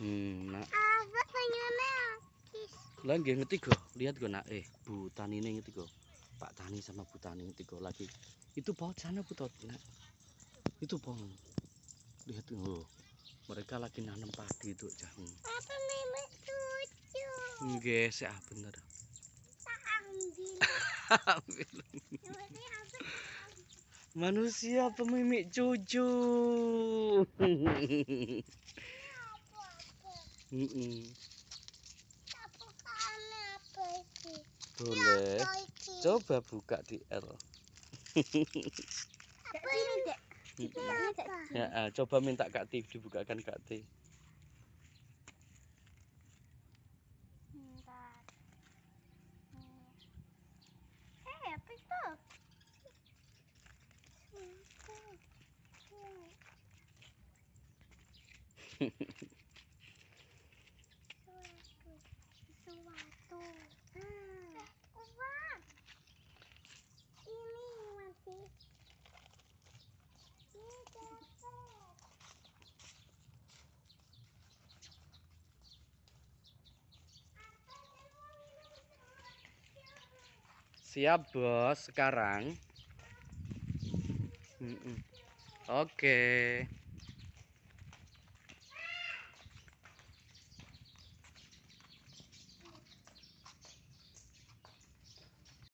Hmm, nak. Apa pengennya? lihat gue nak eh Bu ngerti kok Pak Tani sama Bu Tani kok lagi. Itu pohon sana Bu Tot, nak. Itu pohon. Lihat tuh. Oh. Mereka lagi nanam padi itu, Jang. Hmm. Apa memang cucu? Enggak sih ah bener. Tak ambil. Manusia pemimik cucu. Mm -mm. Boleh. Coba buka di L. Ya, ah, coba minta Kak T dibukakan Kak T. Hehehe Siap bos sekarang. Oke. Okay.